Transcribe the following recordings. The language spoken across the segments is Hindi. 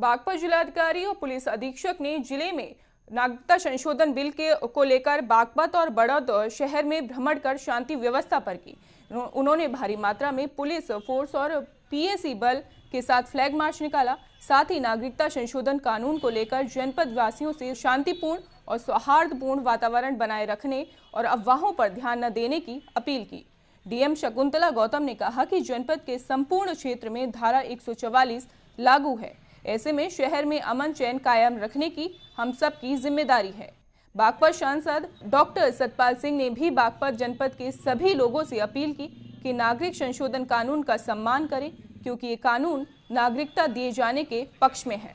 बागपत जिलाधिकारी और पुलिस अधीक्षक ने जिले में नागरिकता संशोधन बिल के को लेकर बागपत और बड़ौद शहर में भ्रमण कर शांति व्यवस्था पर की उन्होंने भारी मात्रा में पुलिस फोर्स और पीएसी बल के साथ फ्लैग मार्च निकाला साथ ही नागरिकता संशोधन कानून को लेकर जनपद वासियों से शांतिपूर्ण और सौहार्दपूर्ण वातावरण बनाए रखने और अफवाहों पर ध्यान न देने की अपील की डीएम शकुंतला गौतम ने कहा कि जनपद के संपूर्ण क्षेत्र में धारा एक लागू है ऐसे में शहर में अमन चैन कायम रखने की हम सब की जिम्मेदारी है बागपत सांसद डॉक्टर सतपाल सिंह ने भी बागपत जनपद के सभी लोगों से अपील की कि नागरिक संशोधन कानून का सम्मान करें क्योंकि ये कानून नागरिकता दिए जाने के पक्ष में है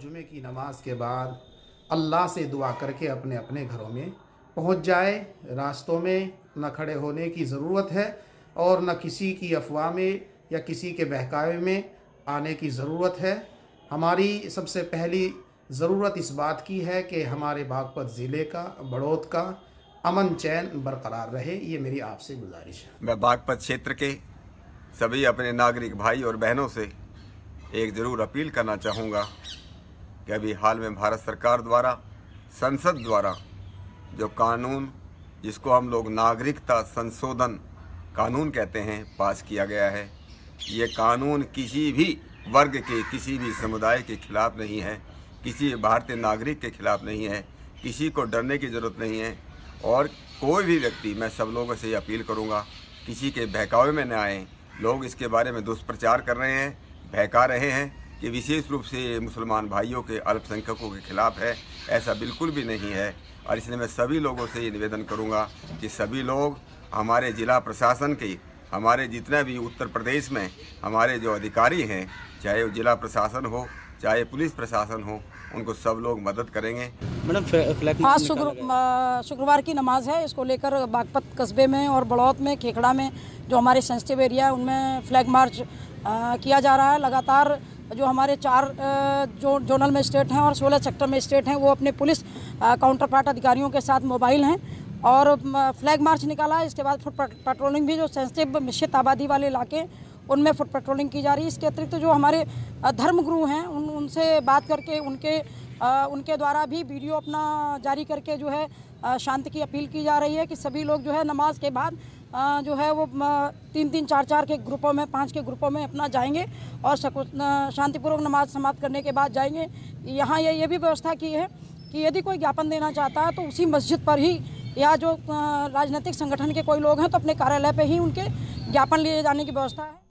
जुमे की नमाज के बाद अल्लाह से दुआ करके अपने अपने घरों में पहुंच जाए रास्तों में न खड़े होने की ज़रूरत है और न किसी की अफवाह में या किसी के बहकावे में आने की ज़रूरत है हमारी सबसे पहली ज़रूरत इस बात की है कि हमारे बागपत ज़िले का बड़ौद का अमन चैन बरकरार रहे ये मेरी आपसे गुजारिश है मैं बागपत क्षेत्र के सभी अपने नागरिक भाई और बहनों से एक ज़रूर अपील करना चाहूँगा कि अभी हाल में भारत सरकार द्वारा संसद द्वारा जो कानून जिसको हम लोग नागरिकता संशोधन कानून कहते हैं पास किया गया है ये कानून किसी भी वर्ग के किसी भी समुदाय के खिलाफ नहीं है किसी भारतीय नागरिक के खिलाफ नहीं है किसी को डरने की ज़रूरत नहीं है और कोई भी व्यक्ति मैं सब लोगों से अपील करूँगा किसी के बहकावे में न आए लोग इसके बारे में दुष्प्रचार कर रहे हैं बहका रहे हैं कि विशेष रूप से मुसलमान भाइयों के अल्पसंख्यकों के खिलाफ है ऐसा बिल्कुल भी नहीं है और इसलिए मैं सभी लोगों से ये निवेदन करूँगा कि सभी लोग हमारे ज़िला प्रशासन के हमारे जितने भी उत्तर प्रदेश में हमारे जो अधिकारी हैं चाहे वो जिला प्रशासन हो चाहे पुलिस प्रशासन हो उनको सब लोग मदद करेंगे मैडम आज हाँ, शुक्र शुक्रवार की नमाज है इसको लेकर बागपत कस्बे में और बड़ौत में खेखड़ा में जो हमारे सेंसिटिव एरिया है उनमें फ्लैग मार्च किया जा रहा है लगातार जो हमारे चार जो जोनल में स्टेट हैं और सोलह सेक्टर में स्टेट हैं वो अपने पुलिस काउंटर पार्ट अधिकारियों के साथ मोबाइल हैं और फ्लैग मार्च निकाला इसके बाद फुट पेट्रोलिंग भी जो सेंसिटिव मिश्रित आबादी वाले इलाके उनमें फुट पेट्रोलिंग की जा रही है इसके अतिरिक्त तो जो हमारे धर्मगुरु हैं उन उनसे बात करके उनके आ, उनके द्वारा भी वीडियो अपना जारी करके जो है शांति की अपील की जा रही है कि सभी लोग जो है नमाज के बाद आ, जो है वो तीन तीन चार चार के ग्रुपों में पांच के ग्रुपों में अपना जाएंगे और शांतिपूर्वक नमाज समाप्त करने के बाद जाएंगे यहाँ ये ये भी व्यवस्था की है कि यदि कोई ज्ञापन देना चाहता है तो उसी मस्जिद पर ही या जो राजनीतिक संगठन के कोई लोग हैं तो अपने कार्यालय पर ही उनके ज्ञापन लिए जाने की व्यवस्था है